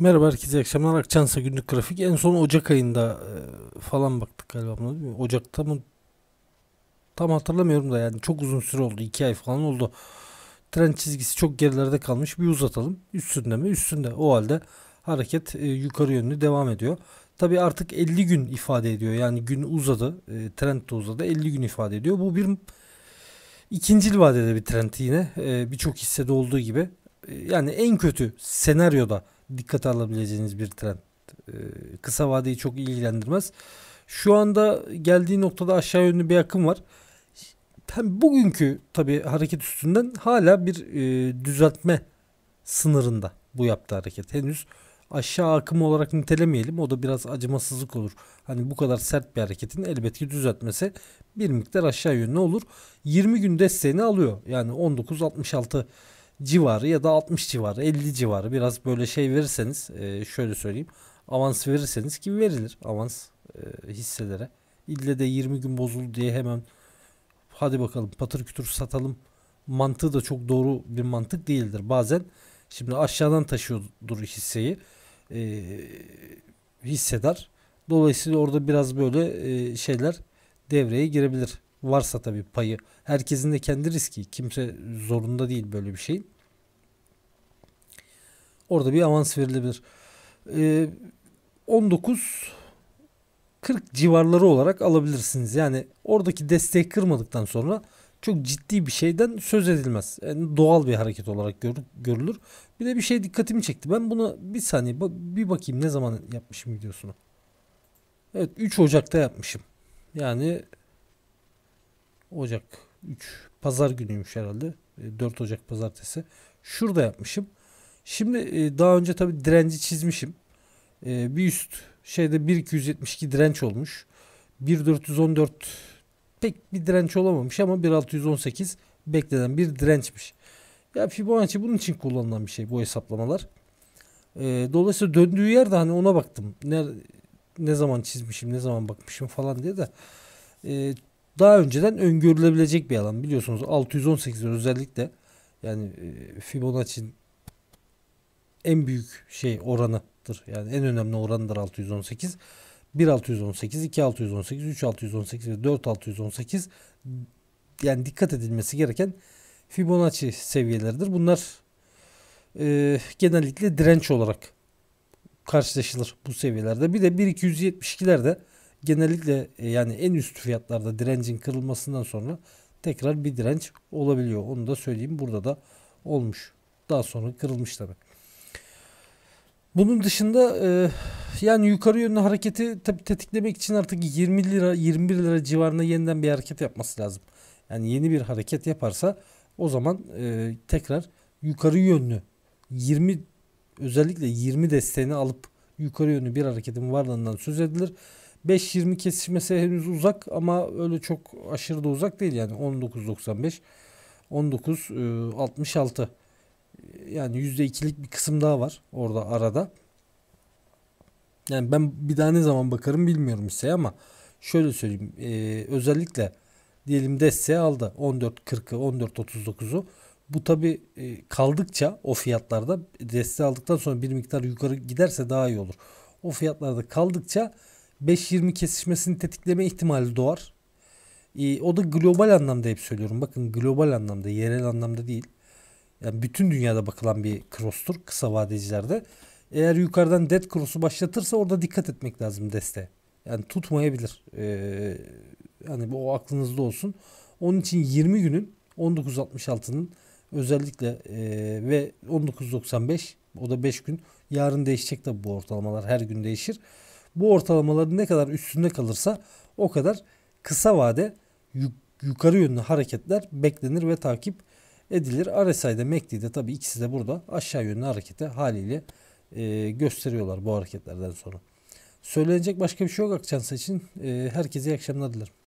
Merhaba herkese akşamlar. Akçansa günlük grafik. En son Ocak ayında e, falan baktık galiba buna Ocak'ta mı? Tam hatırlamıyorum da yani çok uzun süre oldu. 2 ay falan oldu. Trend çizgisi çok gerilerde kalmış. Bir uzatalım. Üstünde mi? Üstünde. O halde hareket e, yukarı yönlü devam ediyor. Tabi artık 50 gün ifade ediyor. Yani gün uzadı. E, trend de uzadı. 50 gün ifade ediyor. Bu bir ikincil vadede bir trend yine. Birçok hissede olduğu gibi. yani en kötü senaryoda dikkate alabileceğiniz bir trend. E, kısa vadeyi çok ilgilendirmez. Şu anda geldiği noktada aşağı yönlü bir akım var. Hem bugünkü tabi hareket üstünden hala bir e, düzeltme sınırında bu yaptığı hareket. Henüz aşağı akım olarak nitelemeyelim. O da biraz acımasızlık olur. Hani bu kadar sert bir hareketin elbette ki düzeltmesi bir miktar aşağı yönlü olur. 20 gün desteğini alıyor. Yani 19.66 civarı ya da 60 civarı 50 civarı biraz böyle şey verirseniz e, şöyle söyleyeyim avans verirseniz ki verilir avans e, hisselere ille de 20 gün bozuldu diye hemen hadi bakalım patır kütür satalım mantığı da çok doğru bir mantık değildir bazen şimdi aşağıdan taşıyordur hisseyi e, hisseder. dolayısıyla orada biraz böyle şeyler devreye girebilir Varsa tabii payı. Herkesin de kendi riski. Kimse zorunda değil böyle bir şeyin. Orada bir avans verilebilir. Ee, 19 40 civarları olarak alabilirsiniz. Yani oradaki desteği kırmadıktan sonra çok ciddi bir şeyden söz edilmez. Yani doğal bir hareket olarak gör, görülür. Bir de bir şey dikkatimi çekti. Ben buna bir saniye bir bakayım ne zaman yapmışım videosunu. Evet 3 Ocak'ta yapmışım. Yani Ocak 3 pazar günüymüş herhalde. 4 e, Ocak pazartesi. Şurada yapmışım. Şimdi e, daha önce tabi direnci çizmişim. E, bir üst şeyde 1272 direnç olmuş. 1414 pek bir direnç olamamış ama 1618 beklenen bir dirençmiş. Ya Fibonacci bunun için kullanılan bir şey bu hesaplamalar. Dolayısıyla döndüğü yerde hani ona baktım. Ne, ne zaman çizmişim, ne zaman bakmışım falan diye de daha önceden öngörülebilecek bir alan. Biliyorsunuz 618 özellikle yani e, Fibonacci'nin en büyük şey oranıdır. Yani en önemli oranıdır 618. 1618, 2618, 3618 ve 4618 yani dikkat edilmesi gereken Fibonacci seviyeleridir. Bunlar e, genellikle direnç olarak karşılaşılır bu seviyelerde. Bir de 1272'lerde genellikle e, yani en üst fiyatlarda direncin kırılmasından sonra tekrar bir direnç olabiliyor. Onu da söyleyeyim. Burada da olmuş. Daha sonra kırılmış tabi. Bunun dışında e, yani yukarı yönlü hareketi tabi tetiklemek için artık 20 lira 21 lira civarında yeniden bir hareket yapması lazım. Yani yeni bir hareket yaparsa o zaman e, tekrar yukarı yönlü 20 özellikle 20 desteğini alıp yukarı yönlü bir hareketin varlığından söz edilir. 5.20 kesişmesi henüz uzak ama öyle çok aşırı da uzak değil yani 19.95 19.66 e, yani %2'lik bir kısım daha var orada arada. Yani ben bir daha ne zaman bakarım bilmiyorum hisseye ama şöyle söyleyeyim e, özellikle diyelim desteği aldı 14.40'ı 14.39'u bu tabi e, kaldıkça o fiyatlarda desteği aldıktan sonra bir miktar yukarı giderse daha iyi olur. O fiyatlarda kaldıkça 5-20 kesişmesini tetikleme ihtimali doğar. E, o da global anlamda hep söylüyorum. Bakın global anlamda, yerel anlamda değil. Yani bütün dünyada bakılan bir cross'tur kısa vadecilerde. Eğer yukarıdan dead cross'u başlatırsa orada dikkat etmek lazım deste. Yani tutmayabilir. Ee, yani bu aklınızda olsun. Onun için 20 günün 19.66'nın özellikle e, ve 19.95 o da 5 gün yarın değişecek de bu ortalamalar her gün değişir. Bu ortalamaların ne kadar üstünde kalırsa o kadar kısa vade yukarı yönlü hareketler beklenir ve takip edilir. RSI'de MACD'de e tabii ikisi de burada aşağı yönlü harekete haliyle e, gösteriyorlar bu hareketlerden sonra. Söylenecek başka bir şey yok Akçansa için. E, herkese iyi akşamlar dilerim.